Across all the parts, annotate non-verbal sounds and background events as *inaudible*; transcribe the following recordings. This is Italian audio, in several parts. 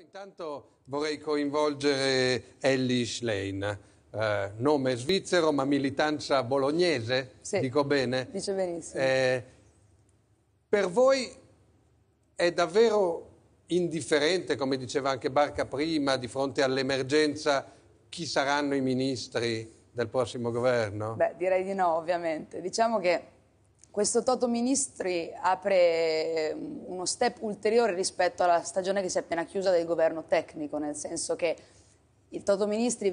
intanto vorrei coinvolgere Ellie Schlein, eh, nome svizzero ma militanza bolognese, sì, dico bene? Dice benissimo. Eh, per voi è davvero indifferente, come diceva anche Barca prima, di fronte all'emergenza, chi saranno i ministri del prossimo governo? Beh, direi di no, ovviamente. Diciamo che questo Toto Ministri apre eh, uno step ulteriore rispetto alla stagione che si è appena chiusa del governo tecnico, nel senso che il Toto Ministri,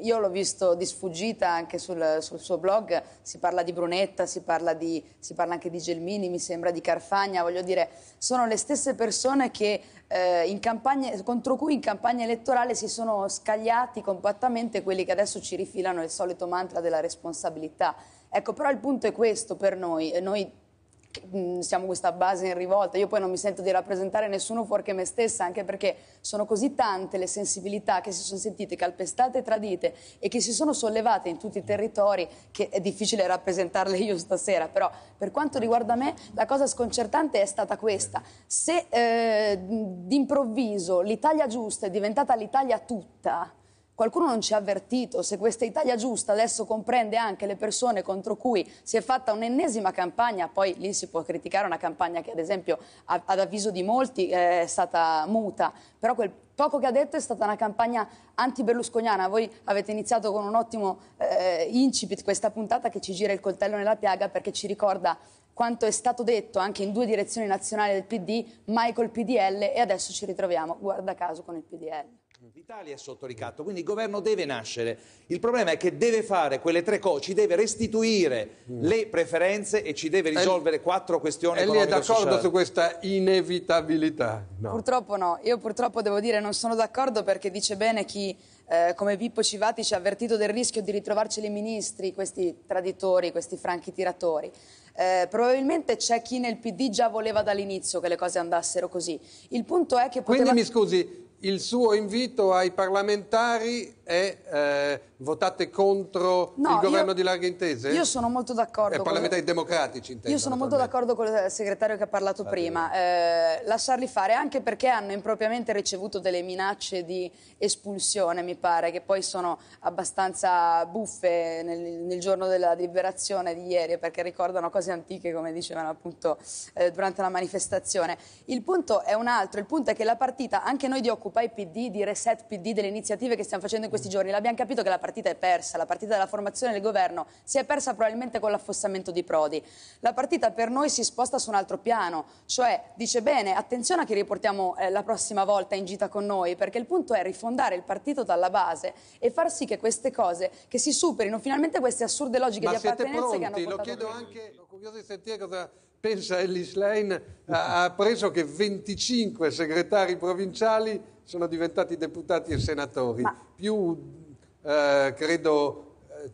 io l'ho visto di sfuggita anche sul, sul, suo blog, si parla di Brunetta, si parla, di, si parla, anche di Gelmini, mi sembra di Carfagna, voglio dire, sono le stesse persone che, eh, campagna, contro cui in campagna elettorale si sono scagliati compattamente quelli che adesso ci rifilano il solito mantra della responsabilità. Ecco, però il punto è questo per noi, noi Mm, siamo questa base in rivolta. Io poi non mi sento di rappresentare nessuno fuorché me stessa, anche perché sono così tante le sensibilità che si sono sentite calpestate e tradite e che si sono sollevate in tutti i territori che è difficile rappresentarle io stasera. Però per quanto riguarda me, la cosa sconcertante è stata questa. Se eh, d'improvviso l'Italia giusta è diventata l'Italia tutta, Qualcuno non ci ha avvertito se questa Italia giusta adesso comprende anche le persone contro cui si è fatta un'ennesima campagna, poi lì si può criticare una campagna che ad esempio ad avviso di molti eh, è stata muta, però quel poco che ha detto è stata una campagna anti-berlusconiana. Voi avete iniziato con un ottimo eh, incipit questa puntata che ci gira il coltello nella piaga perché ci ricorda quanto è stato detto anche in due direzioni nazionali del PD, mai col PDL e adesso ci ritroviamo, guarda caso, con il PDL. L'Italia è sotto ricatto, quindi il governo deve nascere. Il problema è che deve fare quelle tre cose, ci deve restituire mm. le preferenze e ci deve eh, risolvere quattro questioni e economiche. E lei è d'accordo su questa inevitabilità? No. Purtroppo no, io purtroppo devo dire non sono d'accordo perché dice bene chi eh, come Pippo Civati ci ha avvertito del rischio di ritrovarci le ministri, questi traditori, questi franchi tiratori. Eh, probabilmente c'è chi nel PD già voleva dall'inizio che le cose andassero così. Il punto è che poteva... Quindi mi scusi, il suo invito ai parlamentari è eh, votate contro no, il governo io, di larghe intese? Io sono molto d'accordo. E eh, parlamentari con... democratici intendo. Io sono molto d'accordo con il eh, segretario che ha parlato Fate. prima. Eh. eh, lasciarli fare anche perché hanno impropriamente ricevuto delle minacce di espulsione, mi pare, che poi sono abbastanza buffe nel, nel giorno della liberazione di ieri perché ricordano cose antiche come dicevano appunto eh, durante la manifestazione. Il punto è un altro, il punto è che la partita, anche noi di Occupazione, Occupy PD, di Reset PD, delle iniziative che stiamo facendo in questi giorni, l'abbiamo capito che la partita è persa, la partita della formazione del governo si è persa probabilmente con l'affossamento di Prodi. La partita per noi si sposta su un altro piano, cioè dice bene, attenzione a chi riportiamo eh, la prossima volta in gita con noi, perché il punto è rifondare il partito dalla base e far sì che queste cose, che si superino finalmente queste assurde logiche Ma di appartenenza pronti? che hanno portato... Lo chiedo anche, sono curioso di sentire cosa pensa Ellis Lane, ha appreso che 25 segretari provinciali sono diventati deputati e senatori, Ma... più eh, credo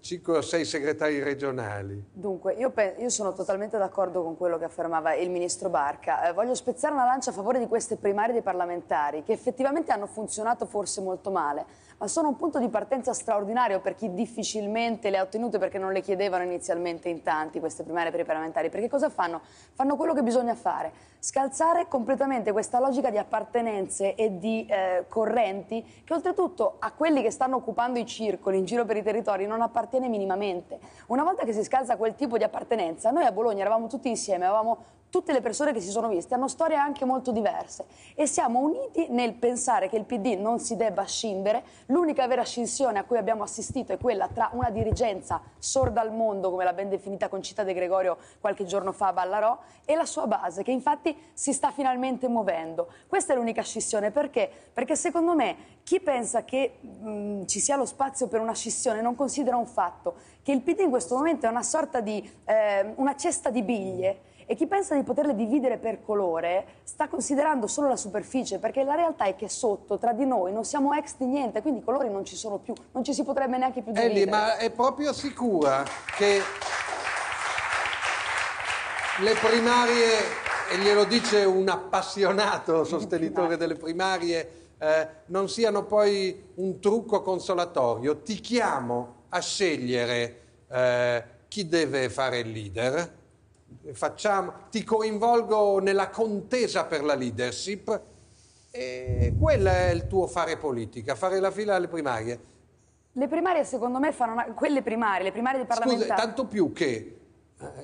5 eh, o 6 segretari regionali. Dunque, io, penso, io sono totalmente d'accordo con quello che affermava il ministro Barca. Eh, voglio spezzare una lancia a favore di queste primarie dei parlamentari, che effettivamente hanno funzionato forse molto male ma sono un punto di partenza straordinario per chi difficilmente le ha ottenute perché non le chiedevano inizialmente in tanti queste primarie per i parlamentari. Perché cosa fanno? Fanno quello che bisogna fare, scalzare completamente questa logica di appartenenze e di eh, correnti che oltretutto a quelli che stanno occupando i circoli in giro per i territori non appartiene minimamente. Una volta che si scalza quel tipo di appartenenza, noi a Bologna eravamo tutti insieme, avevamo tutte le persone che si sono viste hanno storie anche molto diverse e siamo uniti nel pensare che il PD non si debba scindere. L'unica vera scissione a cui abbiamo assistito è quella tra una dirigenza sorda al mondo, come l'ha ben definita Concita De Gregorio qualche giorno fa a Ballarò, e la sua base, che infatti si sta finalmente muovendo. Questa è l'unica scissione perché? Perché secondo me chi pensa che mh, ci sia lo spazio per una scissione non considera un fatto che il PD in questo momento è una sorta di eh, una cesta di biglie e chi pensa di poterle dividere per colore sta considerando solo la superficie, perché la realtà è che sotto, tra di noi, non siamo ex di niente, quindi i colori non ci sono più, non ci si potrebbe neanche più dividere. Ellie, ma è proprio sicura che le primarie, e glielo dice un appassionato *laughs* sostenitore delle primarie, eh, non siano poi un trucco consolatorio. Ti chiamo a scegliere eh, chi deve fare il leader facciamo, ti coinvolgo nella contesa per la leadership e quello è il tuo fare politica, fare la fila alle primarie. Le primarie secondo me fanno una... quelle primarie, le primarie del Parlamento. Scusa, tanto più che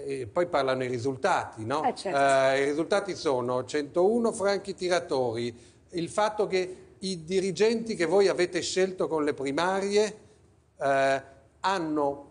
eh, poi parlano i risultati, no? Eh, certo. eh, I risultati sono 101 franchi tiratori, il fatto che i dirigenti che voi avete scelto con le primarie eh, hanno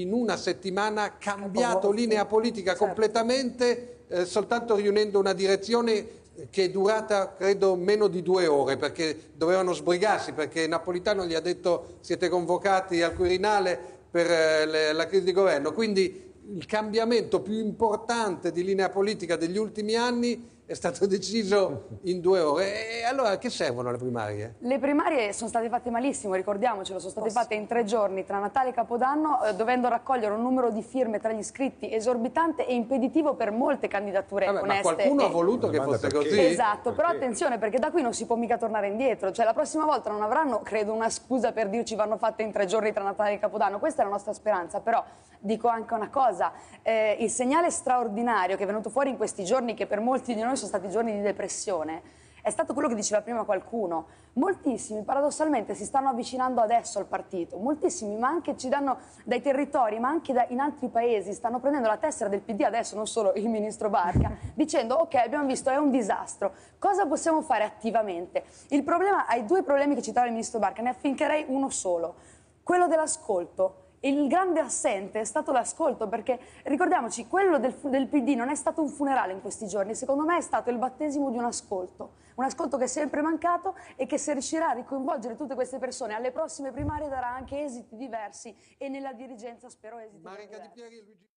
in una settimana cambiato oh, oh, linea oh, politica certo. completamente, eh, soltanto riunendo una direzione che è durata credo meno di due ore perché dovevano sbrigarsi perché Napolitano gli ha detto siete convocati al Quirinale per eh, le, la crisi di governo quindi il cambiamento più importante di linea politica degli ultimi anni è stato deciso in due ore. E allora a che servono le primarie? Le primarie sono state fatte malissimo, ricordiamocelo, sono state fatte in tre giorni tra Natale e Capodanno, eh, dovendo raccogliere un numero di firme tra gli iscritti esorbitante e impeditivo per molte candidature Vabbè, oneste. Ma qualcuno e... ha eh, voluto che fosse perché? così? Esatto, perché? però attenzione perché da qui non si può mica tornare indietro, cioè la prossima volta non avranno, credo, una scusa per dirci vanno fatte in tre giorni tra Natale e Capodanno, questa è la nostra speranza, però dico anche una cosa, eh, il segnale straordinario che è venuto fuori in questi giorni che per molti di noi noi sono stati giorni di depressione, è stato quello che diceva prima qualcuno. Moltissimi paradossalmente si stanno avvicinando adesso al partito, moltissimi, ma anche ci danno dai territori, ma anche da, in altri paesi, stanno prendendo la tessera del PD adesso, non solo il ministro Barca, *laughs* dicendo ok abbiamo visto è un disastro, cosa possiamo fare attivamente? Il problema, ai due problemi che citava il ministro Barca, ne affincherei uno solo, quello dell'ascolto il grande assente è stato l'ascolto, perché ricordiamoci, quello del, del, PD non è stato un funerale in questi giorni, secondo me è stato il battesimo di un ascolto, un ascolto che è sempre mancato e che se riuscirà a ricoinvolgere tutte queste persone alle prossime primarie darà anche esiti diversi e nella dirigenza spero esiti Marica diversi.